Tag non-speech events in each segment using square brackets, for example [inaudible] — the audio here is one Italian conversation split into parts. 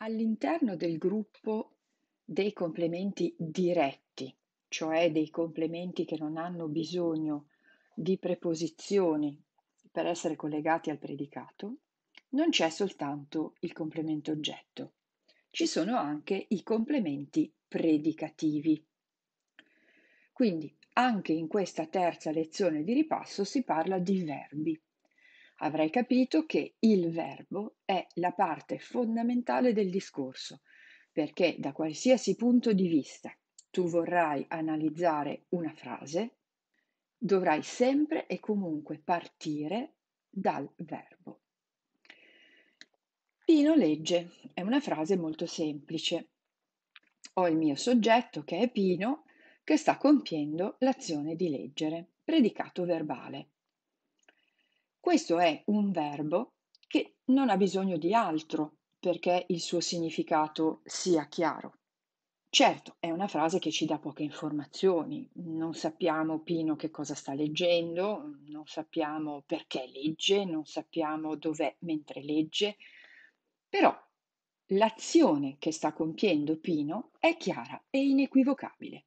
All'interno del gruppo dei complementi diretti, cioè dei complementi che non hanno bisogno di preposizioni per essere collegati al predicato, non c'è soltanto il complemento oggetto, ci sono anche i complementi predicativi. Quindi anche in questa terza lezione di ripasso si parla di verbi avrai capito che il verbo è la parte fondamentale del discorso, perché da qualsiasi punto di vista tu vorrai analizzare una frase, dovrai sempre e comunque partire dal verbo. Pino legge è una frase molto semplice. Ho il mio soggetto che è Pino che sta compiendo l'azione di leggere, predicato verbale. Questo è un verbo che non ha bisogno di altro perché il suo significato sia chiaro. Certo, è una frase che ci dà poche informazioni, non sappiamo Pino che cosa sta leggendo, non sappiamo perché legge, non sappiamo dov'è mentre legge, però l'azione che sta compiendo Pino è chiara e inequivocabile.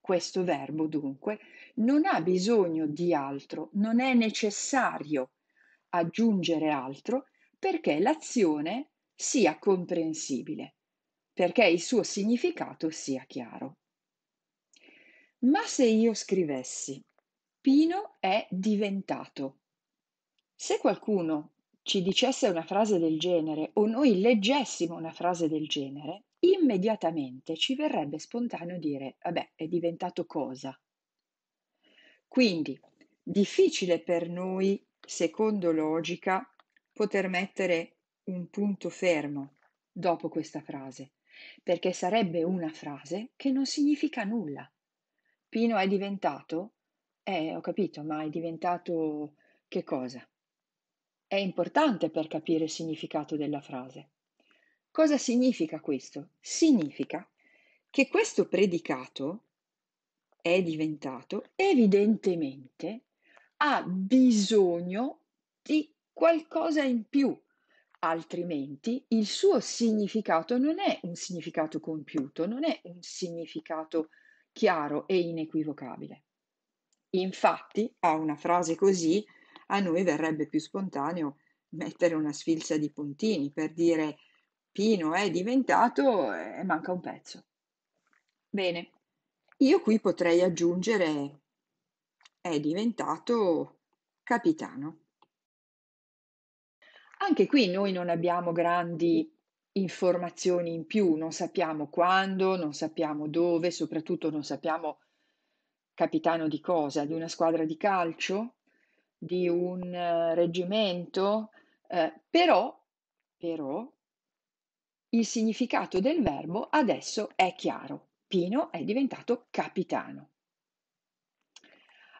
Questo verbo, dunque, non ha bisogno di altro, non è necessario aggiungere altro perché l'azione sia comprensibile, perché il suo significato sia chiaro. Ma se io scrivessi Pino è diventato, se qualcuno ci dicesse una frase del genere o noi leggessimo una frase del genere, immediatamente ci verrebbe spontaneo dire, vabbè, è diventato cosa? Quindi, difficile per noi, secondo logica, poter mettere un punto fermo dopo questa frase, perché sarebbe una frase che non significa nulla. Pino è diventato? Eh, ho capito, ma è diventato che cosa? È importante per capire il significato della frase. Cosa significa questo? Significa che questo predicato è diventato evidentemente ha bisogno di qualcosa in più, altrimenti il suo significato non è un significato compiuto, non è un significato chiaro e inequivocabile. Infatti, a una frase così, a noi verrebbe più spontaneo mettere una sfilza di puntini per dire Pino eh, è diventato eh, e manca un pezzo. Bene, io qui potrei aggiungere è diventato capitano. Anche qui noi non abbiamo grandi informazioni in più, non sappiamo quando, non sappiamo dove, soprattutto non sappiamo capitano di cosa, di una squadra di calcio, di un eh, reggimento, eh, però, però il significato del verbo adesso è chiaro. Pino è diventato capitano.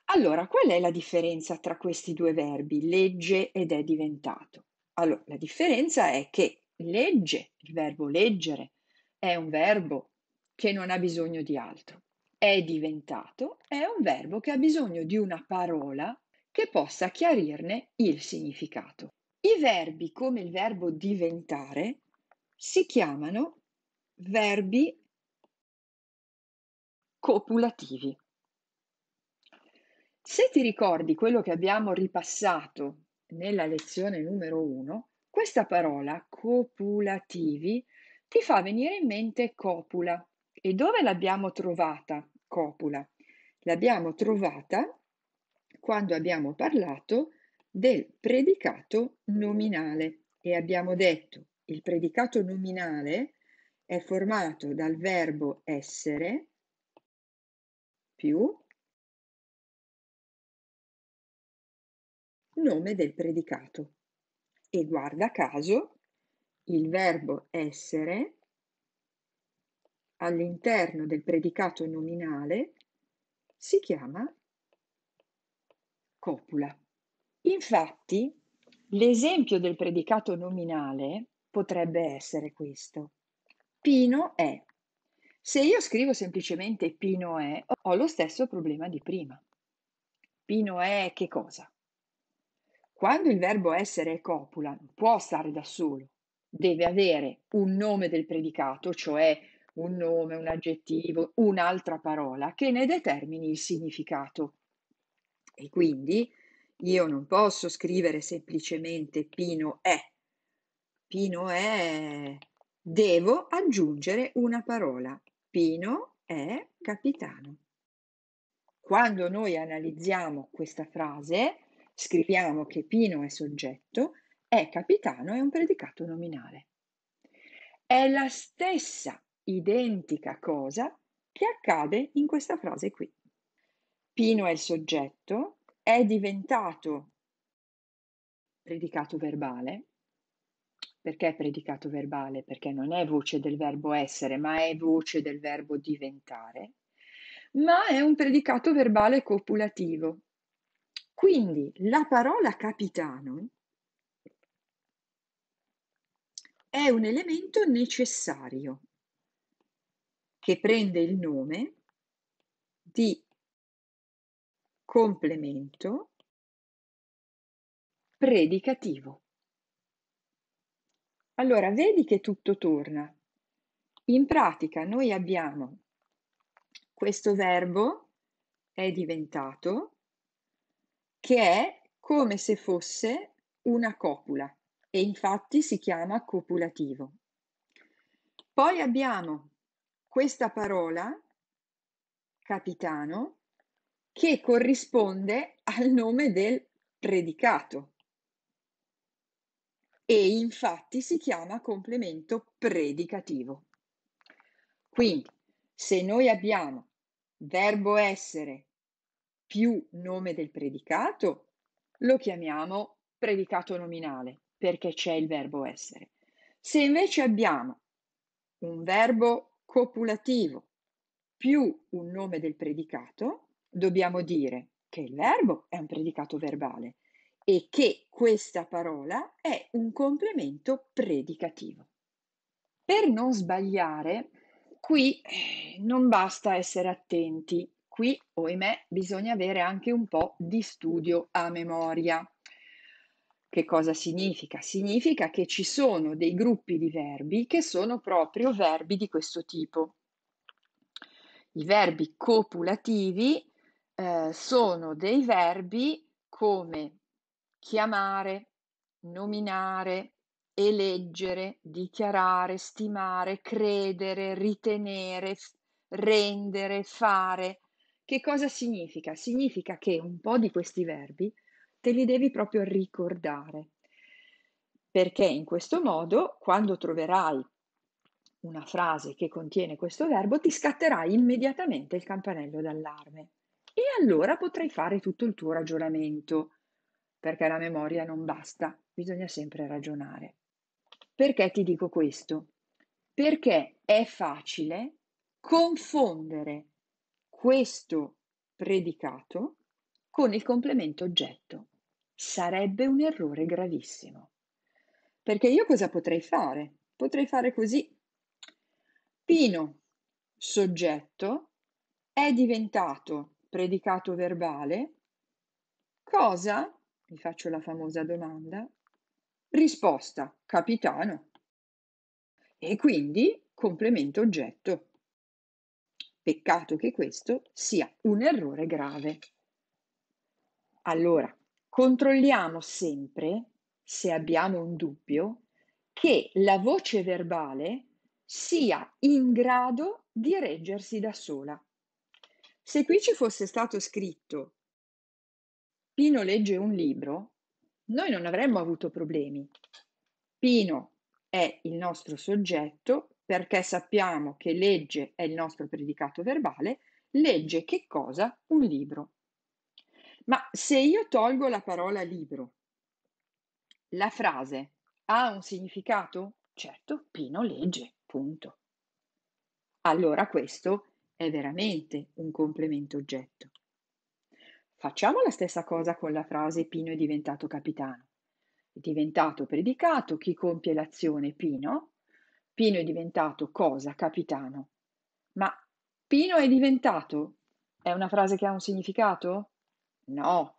Allora, qual è la differenza tra questi due verbi, legge ed è diventato? Allora, la differenza è che legge, il verbo leggere, è un verbo che non ha bisogno di altro. È diventato è un verbo che ha bisogno di una parola che possa chiarirne il significato. I verbi come il verbo diventare si chiamano verbi copulativi. Se ti ricordi quello che abbiamo ripassato nella lezione numero 1, questa parola copulativi ti fa venire in mente copula. E dove l'abbiamo trovata copula? L'abbiamo trovata quando abbiamo parlato del predicato nominale e abbiamo detto il predicato nominale è formato dal verbo essere più nome del predicato. E guarda caso, il verbo essere all'interno del predicato nominale si chiama copula. Infatti, l'esempio del predicato nominale potrebbe essere questo. Pino è. Se io scrivo semplicemente Pino è, ho lo stesso problema di prima. Pino è che cosa? Quando il verbo essere è copula, non può stare da solo, deve avere un nome del predicato, cioè un nome, un aggettivo, un'altra parola che ne determini il significato. E quindi io non posso scrivere semplicemente Pino è, Pino è... Devo aggiungere una parola. Pino è capitano. Quando noi analizziamo questa frase, scriviamo che Pino è soggetto, è capitano è un predicato nominale. È la stessa identica cosa che accade in questa frase qui. Pino è il soggetto, è diventato predicato verbale, perché è predicato verbale? Perché non è voce del verbo essere, ma è voce del verbo diventare, ma è un predicato verbale copulativo. Quindi la parola capitano è un elemento necessario che prende il nome di complemento predicativo. Allora, vedi che tutto torna. In pratica noi abbiamo questo verbo è diventato che è come se fosse una copula e infatti si chiama copulativo. Poi abbiamo questa parola, capitano, che corrisponde al nome del predicato e infatti si chiama complemento predicativo. Quindi, se noi abbiamo verbo essere più nome del predicato, lo chiamiamo predicato nominale perché c'è il verbo essere. Se invece abbiamo un verbo copulativo più un nome del predicato, dobbiamo dire che il verbo è un predicato verbale e che questa parola è un complemento predicativo. Per non sbagliare, qui eh, non basta essere attenti, qui, oimè, bisogna avere anche un po' di studio a memoria. Che cosa significa? Significa che ci sono dei gruppi di verbi che sono proprio verbi di questo tipo. I verbi copulativi eh, sono dei verbi come chiamare, nominare, eleggere, dichiarare, stimare, credere, ritenere, rendere, fare. Che cosa significa? Significa che un po' di questi verbi te li devi proprio ricordare, perché in questo modo quando troverai una frase che contiene questo verbo ti scatterà immediatamente il campanello d'allarme e allora potrai fare tutto il tuo ragionamento perché la memoria non basta, bisogna sempre ragionare. Perché ti dico questo? Perché è facile confondere questo predicato con il complemento oggetto. Sarebbe un errore gravissimo. Perché io cosa potrei fare? Potrei fare così. Pino, soggetto, è diventato predicato verbale, cosa mi faccio la famosa domanda. Risposta, capitano. E quindi complemento oggetto. Peccato che questo sia un errore grave. Allora, controlliamo sempre, se abbiamo un dubbio, che la voce verbale sia in grado di reggersi da sola. Se qui ci fosse stato scritto Pino legge un libro, noi non avremmo avuto problemi. Pino è il nostro soggetto perché sappiamo che legge è il nostro predicato verbale, legge che cosa? Un libro. Ma se io tolgo la parola libro, la frase ha un significato? Certo, Pino legge, punto. Allora questo è veramente un complemento oggetto. Facciamo la stessa cosa con la frase Pino è diventato capitano. È diventato predicato chi compie l'azione Pino. Pino è diventato cosa? Capitano. Ma Pino è diventato è una frase che ha un significato? No.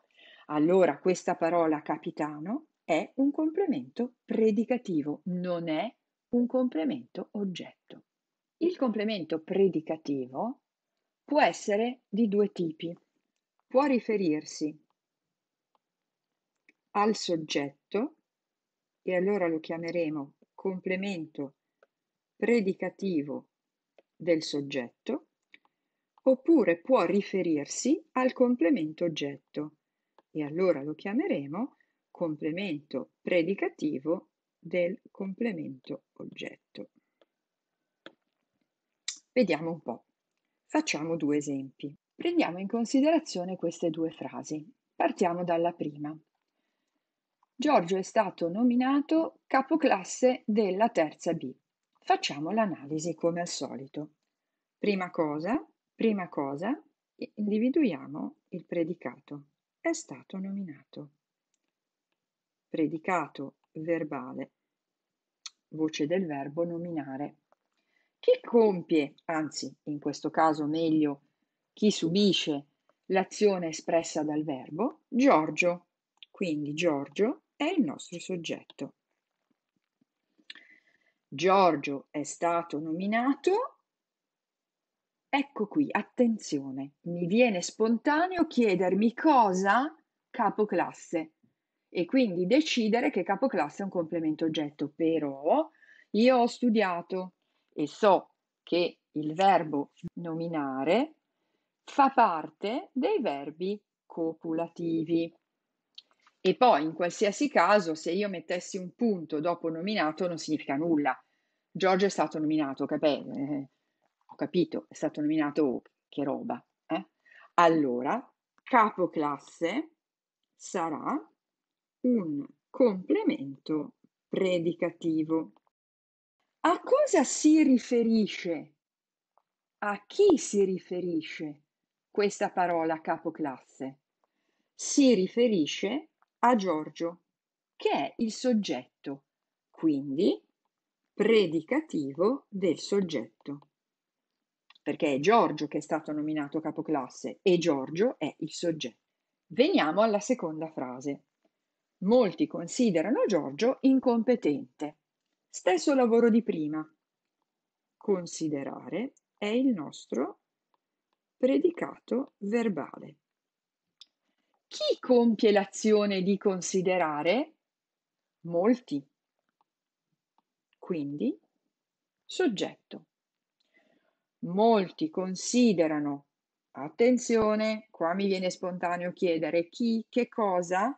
Allora questa parola capitano è un complemento predicativo, non è un complemento oggetto. Il complemento predicativo può essere di due tipi può riferirsi al soggetto, e allora lo chiameremo complemento predicativo del soggetto, oppure può riferirsi al complemento oggetto, e allora lo chiameremo complemento predicativo del complemento oggetto. Vediamo un po'. Facciamo due esempi. Prendiamo in considerazione queste due frasi. Partiamo dalla prima. Giorgio è stato nominato capoclasse della terza B. Facciamo l'analisi come al solito. Prima cosa, prima cosa, individuiamo il predicato. È stato nominato. Predicato verbale, voce del verbo nominare. Chi compie, anzi in questo caso meglio, chi subisce l'azione espressa dal verbo, Giorgio. Quindi Giorgio è il nostro soggetto. Giorgio è stato nominato. Ecco qui, attenzione, mi viene spontaneo chiedermi cosa capoclasse e quindi decidere che capoclasse è un complemento oggetto, però io ho studiato e so che il verbo nominare fa parte dei verbi copulativi. E poi, in qualsiasi caso, se io mettessi un punto dopo nominato non significa nulla. Giorgio è stato nominato, cap- eh, ho capito, è stato nominato, oh, che roba. Eh? Allora, capoclasse sarà un complemento predicativo. A cosa si riferisce? A chi si riferisce? questa parola capoclasse? Si riferisce a Giorgio, che è il soggetto, quindi predicativo del soggetto. Perché è Giorgio che è stato nominato capoclasse e Giorgio è il soggetto. Veniamo alla seconda frase. Molti considerano Giorgio incompetente. Stesso lavoro di prima. Considerare è il nostro predicato verbale. Chi compie l'azione di considerare? Molti. Quindi, soggetto. Molti considerano, attenzione, qua mi viene spontaneo chiedere chi, che cosa,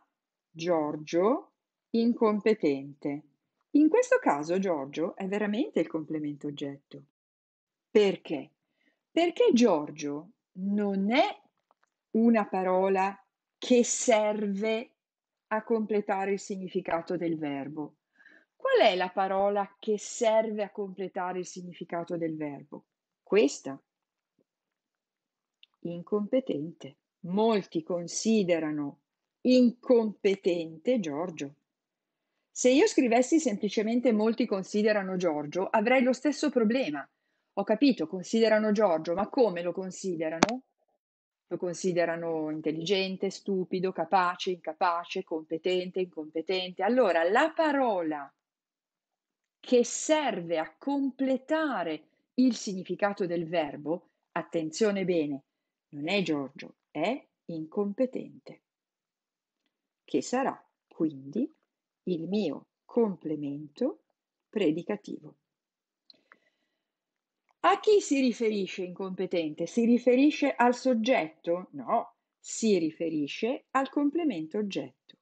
Giorgio, incompetente. In questo caso Giorgio è veramente il complemento oggetto. Perché? Perché Giorgio non è una parola che serve a completare il significato del verbo. Qual è la parola che serve a completare il significato del verbo? Questa. Incompetente. Molti considerano incompetente Giorgio. Se io scrivessi semplicemente molti considerano Giorgio, avrei lo stesso problema, ho capito, considerano Giorgio, ma come lo considerano? Lo considerano intelligente, stupido, capace, incapace, competente, incompetente. Allora, la parola che serve a completare il significato del verbo, attenzione bene, non è Giorgio, è incompetente, che sarà quindi il mio complemento predicativo. A chi si riferisce incompetente? Si riferisce al soggetto? No, si riferisce al complemento oggetto.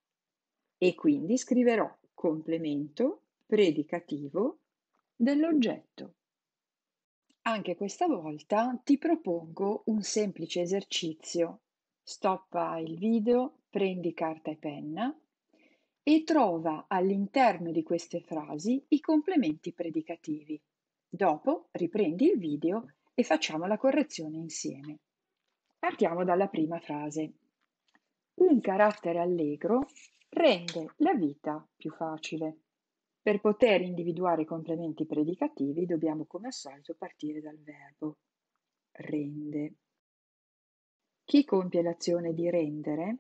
E quindi scriverò complemento predicativo dell'oggetto. Anche questa volta ti propongo un semplice esercizio. Stoppa il video, prendi carta e penna e trova all'interno di queste frasi i complementi predicativi. Dopo riprendi il video e facciamo la correzione insieme. Partiamo dalla prima frase. Un carattere allegro rende la vita più facile. Per poter individuare i complementi predicativi dobbiamo come al solito partire dal verbo rende. Chi compie l'azione di rendere?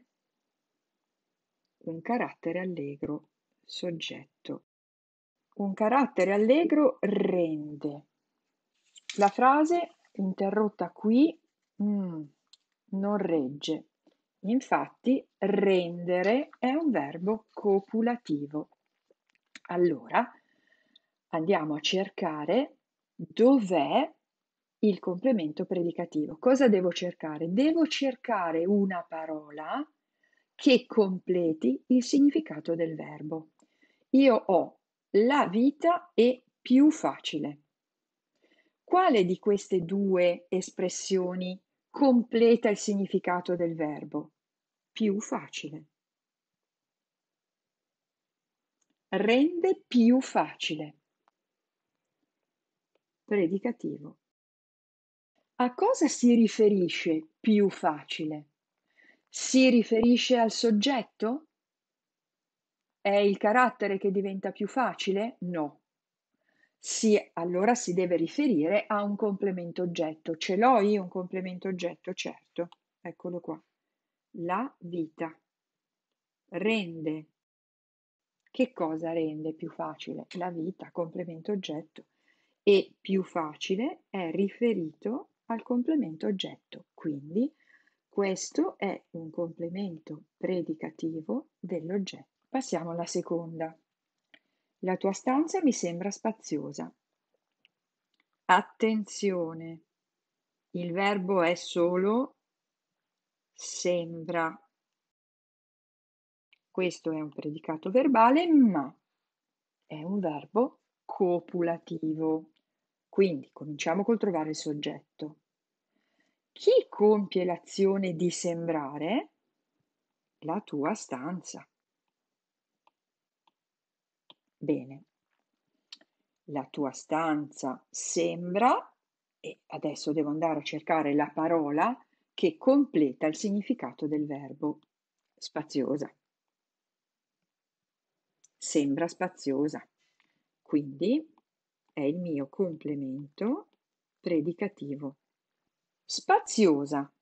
Un carattere allegro, soggetto. Un carattere allegro rende. La frase interrotta qui mm, non regge. Infatti, rendere è un verbo copulativo. Allora, andiamo a cercare dov'è il complemento predicativo. Cosa devo cercare? Devo cercare una parola che completi il significato del verbo. Io ho la vita è più facile. Quale di queste due espressioni completa il significato del verbo? Più facile. Rende più facile. Predicativo. A cosa si riferisce più facile? Si riferisce al soggetto? È il carattere che diventa più facile? No. Sì, allora si deve riferire a un complemento oggetto. Ce l'ho io un complemento oggetto? Certo. Eccolo qua. La vita rende. Che cosa rende più facile? La vita, complemento oggetto. E più facile è riferito al complemento oggetto. Quindi questo è un complemento predicativo dell'oggetto. Passiamo alla seconda. La tua stanza mi sembra spaziosa. Attenzione, il verbo è solo sembra. Questo è un predicato verbale, ma è un verbo copulativo. Quindi cominciamo col trovare il soggetto. Chi compie l'azione di sembrare? La tua stanza. Bene, la tua stanza sembra, e adesso devo andare a cercare la parola che completa il significato del verbo spaziosa. Sembra spaziosa, quindi è il mio complemento predicativo. Spaziosa.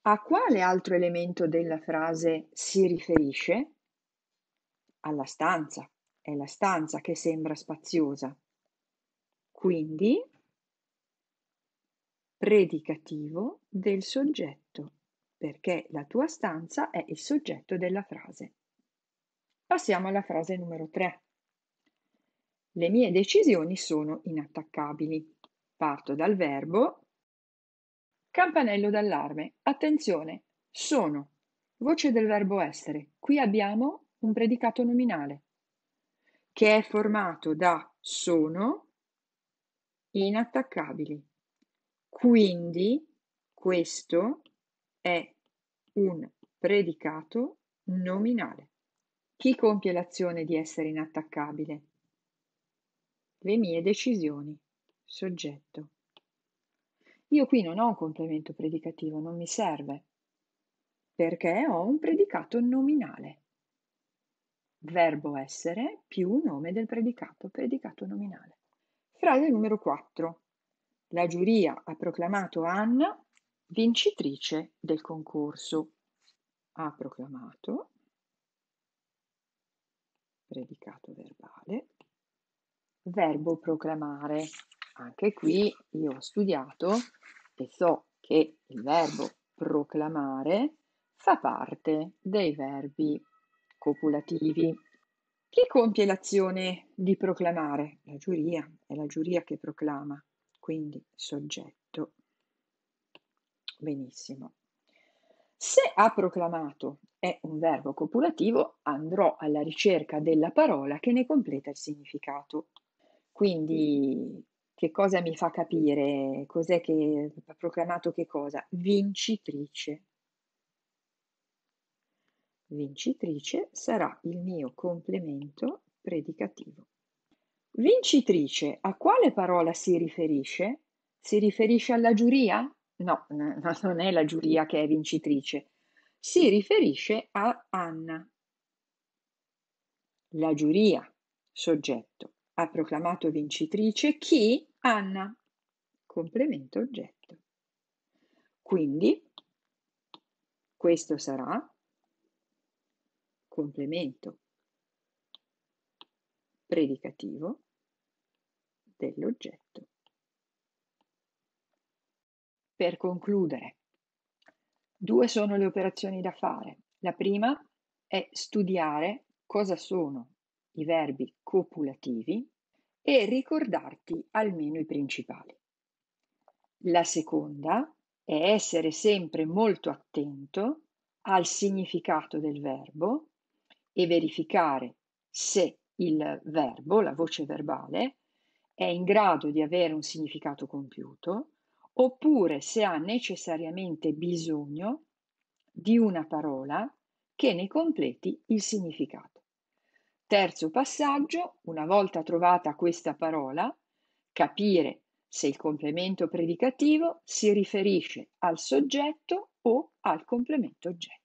A quale altro elemento della frase si riferisce? Alla stanza, è la stanza che sembra spaziosa. Quindi, predicativo del soggetto, perché la tua stanza è il soggetto della frase. Passiamo alla frase numero 3. Le mie decisioni sono inattaccabili. Parto dal verbo. Campanello d'allarme. Attenzione, sono. Voce del verbo essere. Qui abbiamo un predicato nominale che è formato da sono inattaccabili. Quindi questo è un predicato nominale. Chi compie l'azione di essere inattaccabile? Le mie decisioni. Soggetto. Io qui non ho un complemento predicativo, non mi serve, perché ho un predicato nominale verbo essere più nome del predicato, predicato nominale. Frase numero 4. La giuria ha proclamato Anna vincitrice del concorso. Ha proclamato, predicato verbale, verbo proclamare. Anche qui io ho studiato e so che il verbo proclamare fa parte dei verbi copulativi. Chi compie l'azione di proclamare? La giuria, è la giuria che proclama, quindi soggetto. Benissimo. Se ha proclamato è un verbo copulativo, andrò alla ricerca della parola che ne completa il significato. Quindi che cosa mi fa capire? Cos'è che ha proclamato che cosa? Vincitrice. Vincitrice sarà il mio complemento predicativo. Vincitrice a quale parola si riferisce? Si riferisce alla giuria? No, [laughs] non è la giuria che è vincitrice. Si riferisce a Anna. La giuria, soggetto, ha proclamato vincitrice chi? Anna, complemento oggetto. Quindi questo sarà complemento predicativo dell'oggetto. Per concludere, due sono le operazioni da fare. La prima è studiare cosa sono i verbi copulativi e ricordarti almeno i principali. La seconda è essere sempre molto attento al significato del verbo e verificare se il verbo, la voce verbale, è in grado di avere un significato compiuto oppure se ha necessariamente bisogno di una parola che ne completi il significato. Terzo passaggio, una volta trovata questa parola, capire se il complemento predicativo si riferisce al soggetto o al complemento oggetto.